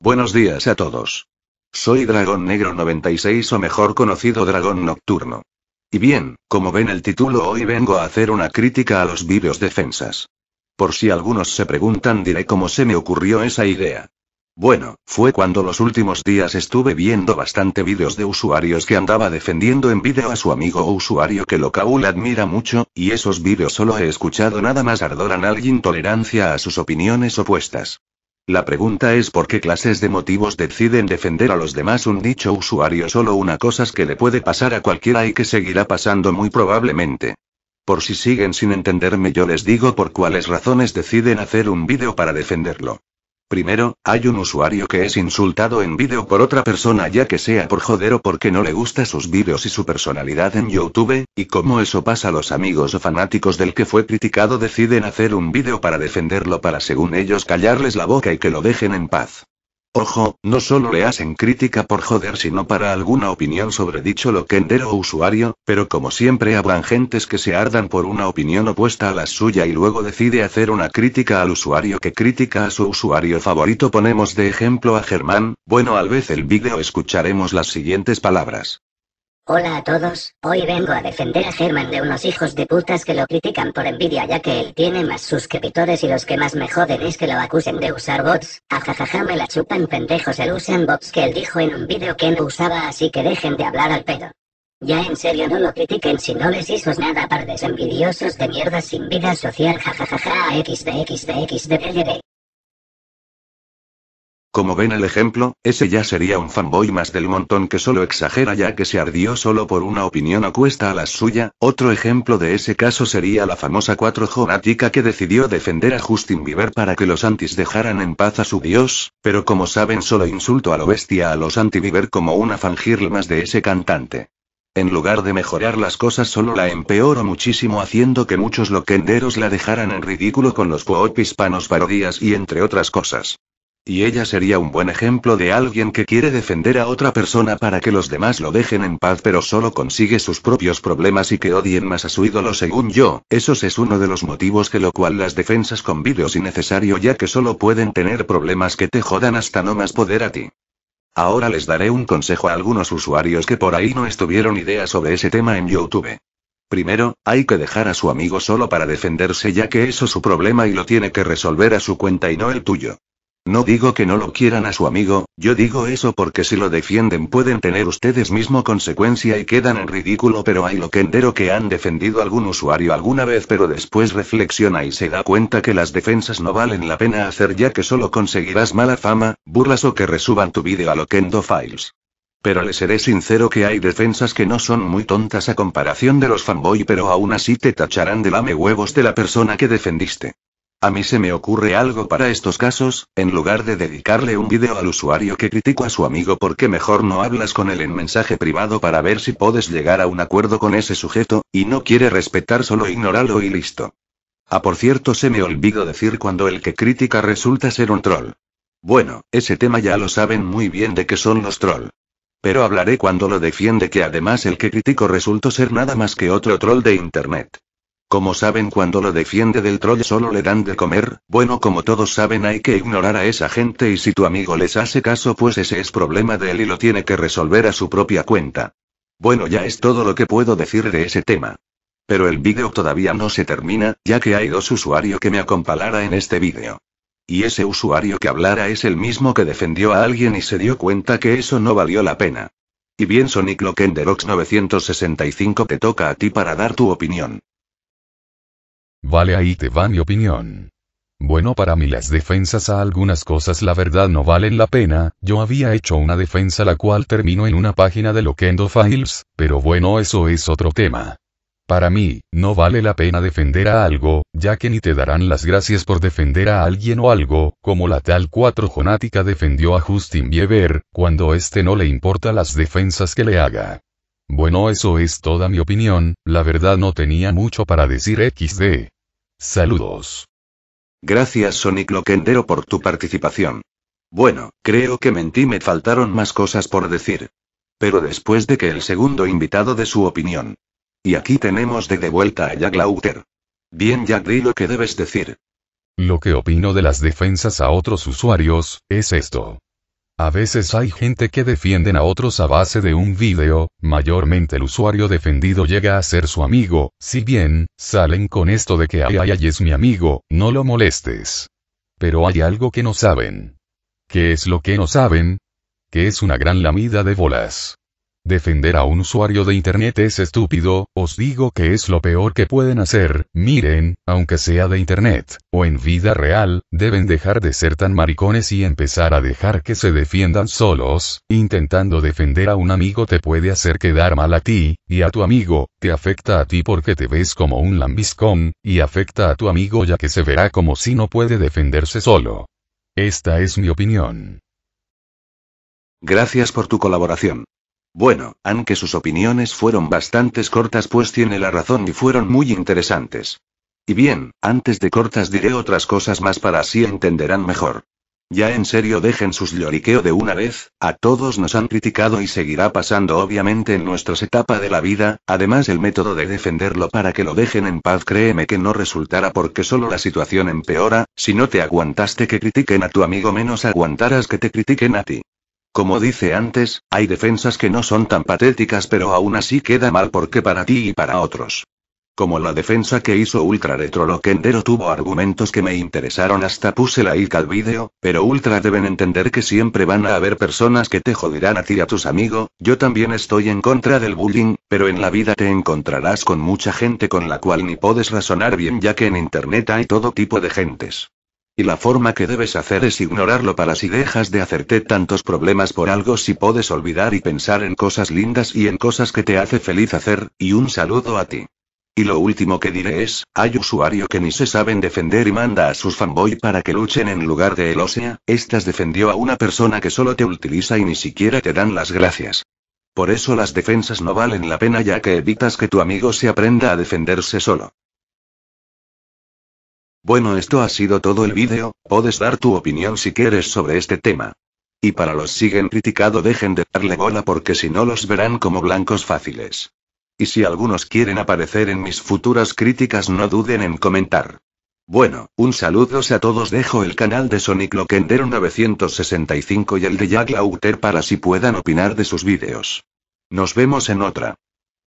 Buenos días a todos. Soy Dragón Negro 96 o mejor conocido Dragón Nocturno. Y bien, como ven el título hoy vengo a hacer una crítica a los vídeos defensas. Por si algunos se preguntan diré cómo se me ocurrió esa idea. Bueno, fue cuando los últimos días estuve viendo bastante vídeos de usuarios que andaba defendiendo en vídeo a su amigo o usuario que lo admira mucho, y esos vídeos solo he escuchado nada más ardor alguien y intolerancia a sus opiniones opuestas. La pregunta es por qué clases de motivos deciden defender a los demás un dicho usuario solo una cosa es que le puede pasar a cualquiera y que seguirá pasando muy probablemente. Por si siguen sin entenderme yo les digo por cuáles razones deciden hacer un vídeo para defenderlo. Primero, hay un usuario que es insultado en vídeo por otra persona ya que sea por joder o porque no le gusta sus vídeos y su personalidad en YouTube, y como eso pasa los amigos o fanáticos del que fue criticado deciden hacer un vídeo para defenderlo para según ellos callarles la boca y que lo dejen en paz. Ojo, no solo le hacen crítica por joder sino para alguna opinión sobre dicho loquendero usuario, pero como siempre habrán gentes que se ardan por una opinión opuesta a la suya y luego decide hacer una crítica al usuario que critica a su usuario favorito ponemos de ejemplo a Germán, bueno al vez el vídeo escucharemos las siguientes palabras. Hola a todos, hoy vengo a defender a Germán de unos hijos de putas que lo critican por envidia ya que él tiene más suscriptores y los que más me joden es que lo acusen de usar bots, ajajaja me la chupan pendejos el usan bots que él dijo en un vídeo que no usaba así que dejen de hablar al pedo. Ya en serio no lo critiquen si no les hizo nada pardes envidiosos de mierda sin vida social jajajaja xd. Como ven el ejemplo, ese ya sería un fanboy más del montón que solo exagera ya que se ardió solo por una opinión opuesta a la suya. Otro ejemplo de ese caso sería la famosa 4J que decidió defender a Justin Bieber para que los antis dejaran en paz a su dios, pero como saben solo insulto a lo bestia a los anti-Bieber como una fangirl más de ese cantante. En lugar de mejorar las cosas solo la empeoró muchísimo haciendo que muchos loquenderos la dejaran en ridículo con los co-op hispanos parodias y entre otras cosas. Y ella sería un buen ejemplo de alguien que quiere defender a otra persona para que los demás lo dejen en paz pero solo consigue sus propios problemas y que odien más a su ídolo según yo, Eso es uno de los motivos que lo cual las defensas con vídeos innecesario ya que solo pueden tener problemas que te jodan hasta no más poder a ti. Ahora les daré un consejo a algunos usuarios que por ahí no estuvieron ideas sobre ese tema en YouTube. Primero, hay que dejar a su amigo solo para defenderse ya que eso es su problema y lo tiene que resolver a su cuenta y no el tuyo. No digo que no lo quieran a su amigo, yo digo eso porque si lo defienden pueden tener ustedes mismo consecuencia y quedan en ridículo, pero hay lo que entero que han defendido algún usuario alguna vez, pero después reflexiona y se da cuenta que las defensas no valen la pena hacer ya que solo conseguirás mala fama, burlas o que resuban tu vídeo a Loquendo Files. Pero le seré sincero que hay defensas que no son muy tontas a comparación de los fanboy, pero aún así te tacharán de lame huevos de la persona que defendiste. A mí se me ocurre algo para estos casos, en lugar de dedicarle un vídeo al usuario que critico a su amigo porque mejor no hablas con él en mensaje privado para ver si puedes llegar a un acuerdo con ese sujeto, y no quiere respetar solo ignorarlo y listo. Ah por cierto se me olvidó decir cuando el que critica resulta ser un troll. Bueno, ese tema ya lo saben muy bien de que son los troll. Pero hablaré cuando lo defiende que además el que critico resultó ser nada más que otro troll de internet. Como saben cuando lo defiende del troll solo le dan de comer, bueno como todos saben hay que ignorar a esa gente y si tu amigo les hace caso pues ese es problema de él y lo tiene que resolver a su propia cuenta. Bueno ya es todo lo que puedo decir de ese tema. Pero el vídeo todavía no se termina, ya que hay dos usuarios que me acompalara en este vídeo. Y ese usuario que hablara es el mismo que defendió a alguien y se dio cuenta que eso no valió la pena. Y bien Sonic Lokenderox 965 te toca a ti para dar tu opinión. Vale ahí te va mi opinión. Bueno, para mí las defensas a algunas cosas la verdad no valen la pena, yo había hecho una defensa la cual termino en una página de Loquendo Files, pero bueno, eso es otro tema. Para mí, no vale la pena defender a algo, ya que ni te darán las gracias por defender a alguien o algo, como la tal 4 Jonática defendió a Justin Bieber, cuando este no le importa las defensas que le haga. Bueno, eso es toda mi opinión, la verdad no tenía mucho para decir XD. Saludos. Gracias Sonic Loquendero por tu participación. Bueno, creo que mentí, me faltaron más cosas por decir. Pero después de que el segundo invitado de su opinión. Y aquí tenemos de, de vuelta a Jack Lauter. Bien Jack, di lo que debes decir. Lo que opino de las defensas a otros usuarios, es esto. A veces hay gente que defienden a otros a base de un vídeo, mayormente el usuario defendido llega a ser su amigo, si bien, salen con esto de que ay ay ay es mi amigo, no lo molestes. Pero hay algo que no saben. ¿Qué es lo que no saben? Que es una gran lamida de bolas. Defender a un usuario de Internet es estúpido, os digo que es lo peor que pueden hacer, miren, aunque sea de Internet, o en vida real, deben dejar de ser tan maricones y empezar a dejar que se defiendan solos, intentando defender a un amigo te puede hacer quedar mal a ti, y a tu amigo, te afecta a ti porque te ves como un lambiscón, y afecta a tu amigo ya que se verá como si no puede defenderse solo. Esta es mi opinión. Gracias por tu colaboración. Bueno, aunque sus opiniones fueron bastantes cortas pues tiene la razón y fueron muy interesantes. Y bien, antes de cortas diré otras cosas más para así entenderán mejor. Ya en serio dejen sus lloriqueo de una vez, a todos nos han criticado y seguirá pasando obviamente en nuestras etapas de la vida, además el método de defenderlo para que lo dejen en paz créeme que no resultará porque solo la situación empeora, si no te aguantaste que critiquen a tu amigo menos aguantarás que te critiquen a ti. Como dice antes, hay defensas que no son tan patéticas pero aún así queda mal porque para ti y para otros. Como la defensa que hizo Ultra Retro Loquendero tuvo argumentos que me interesaron hasta puse la like al video, pero Ultra deben entender que siempre van a haber personas que te jodirán a ti y a tus amigos, yo también estoy en contra del bullying, pero en la vida te encontrarás con mucha gente con la cual ni puedes razonar bien ya que en internet hay todo tipo de gentes. Y la forma que debes hacer es ignorarlo para si dejas de hacerte tantos problemas por algo si puedes olvidar y pensar en cosas lindas y en cosas que te hace feliz hacer, y un saludo a ti. Y lo último que diré es, hay usuario que ni se saben defender y manda a sus fanboy para que luchen en lugar de sea estas defendió a una persona que solo te utiliza y ni siquiera te dan las gracias. Por eso las defensas no valen la pena ya que evitas que tu amigo se aprenda a defenderse solo. Bueno, esto ha sido todo el vídeo, puedes dar tu opinión si quieres sobre este tema. Y para los siguen criticado dejen de darle bola porque si no los verán como blancos fáciles. Y si algunos quieren aparecer en mis futuras críticas no duden en comentar. Bueno, un saludos a todos dejo el canal de Sonic Loquendero 965 y el de Jack Lauter para si puedan opinar de sus vídeos. Nos vemos en otra.